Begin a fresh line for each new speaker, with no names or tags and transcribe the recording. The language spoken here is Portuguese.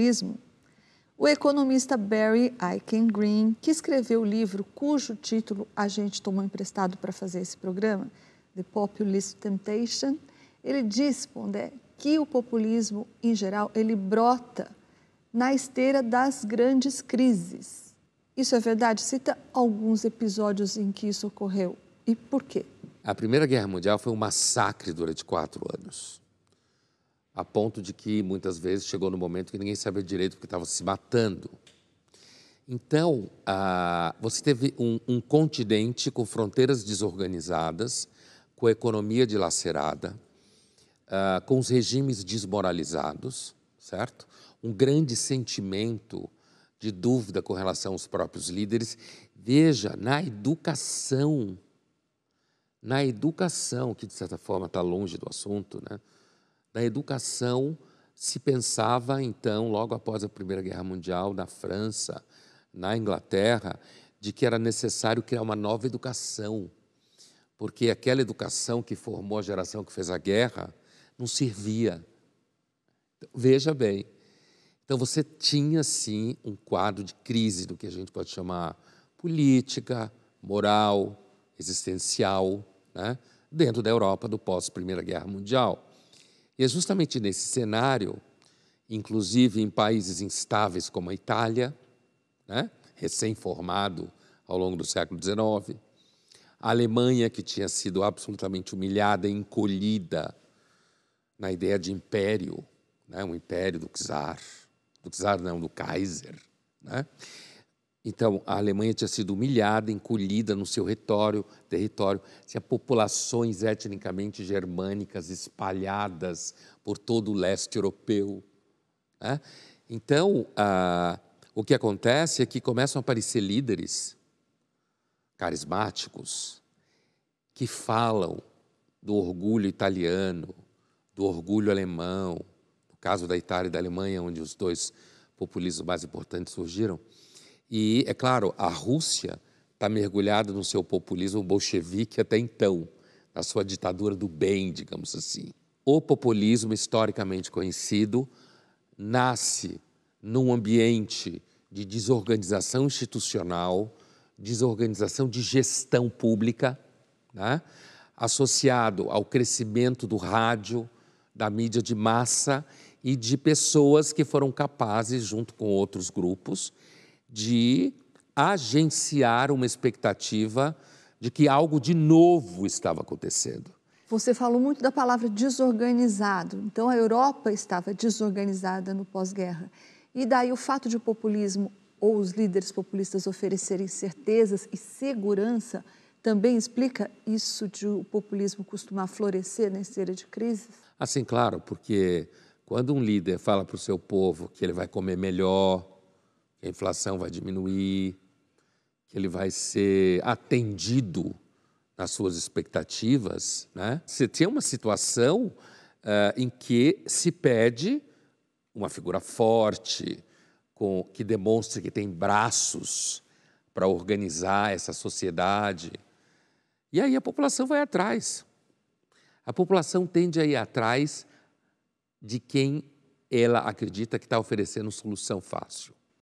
turismo, o economista Barry Aiken Green, que escreveu o livro cujo título a gente tomou emprestado para fazer esse programa, The Populist Temptation, ele diz, Pondé, que o populismo, em geral, ele brota na esteira das grandes crises. Isso é verdade? Cita alguns episódios em que isso ocorreu e por quê?
A Primeira Guerra Mundial foi um massacre durante quatro anos a ponto de que muitas vezes chegou no momento que ninguém sabia direito porque estava se matando. Então, ah, você teve um, um continente com fronteiras desorganizadas, com a economia dilacerada, ah, com os regimes desmoralizados, certo? Um grande sentimento de dúvida com relação aos próprios líderes. Veja, na educação, na educação, que de certa forma está longe do assunto, né? da educação se pensava então, logo após a Primeira Guerra Mundial, na França, na Inglaterra, de que era necessário criar uma nova educação, porque aquela educação que formou a geração que fez a guerra não servia. Então, veja bem, então você tinha sim um quadro de crise do que a gente pode chamar política, moral, existencial, né? dentro da Europa do pós Primeira Guerra Mundial. E é justamente nesse cenário, inclusive em países instáveis como a Itália, né, recém-formado ao longo do século XIX, a Alemanha, que tinha sido absolutamente humilhada e encolhida na ideia de império, né, um império do czar, do czar não, do Kaiser, né, então, a Alemanha tinha sido humilhada, encolhida no seu retório, território, tinha populações etnicamente germânicas espalhadas por todo o leste europeu. Né? Então, ah, o que acontece é que começam a aparecer líderes carismáticos que falam do orgulho italiano, do orgulho alemão, no caso da Itália e da Alemanha, onde os dois populismos mais importantes surgiram e, é claro, a Rússia está mergulhada no seu populismo bolchevique até então, na sua ditadura do bem, digamos assim. O populismo historicamente conhecido nasce num ambiente de desorganização institucional, desorganização de gestão pública, né? associado ao crescimento do rádio, da mídia de massa e de pessoas que foram capazes, junto com outros grupos, de agenciar uma expectativa de que algo de novo estava acontecendo.
Você falou muito da palavra desorganizado. Então, a Europa estava desorganizada no pós-guerra. E daí o fato de o populismo ou os líderes populistas oferecerem certezas e segurança também explica isso de o populismo costumar florescer na esteira de crises?
Assim, claro, porque quando um líder fala para o seu povo que ele vai comer melhor, que a inflação vai diminuir, que ele vai ser atendido nas suas expectativas, né? Você tem uma situação uh, em que se pede uma figura forte, com, que demonstre que tem braços para organizar essa sociedade. E aí a população vai atrás. A população tende a ir atrás de quem ela acredita que está oferecendo solução fácil.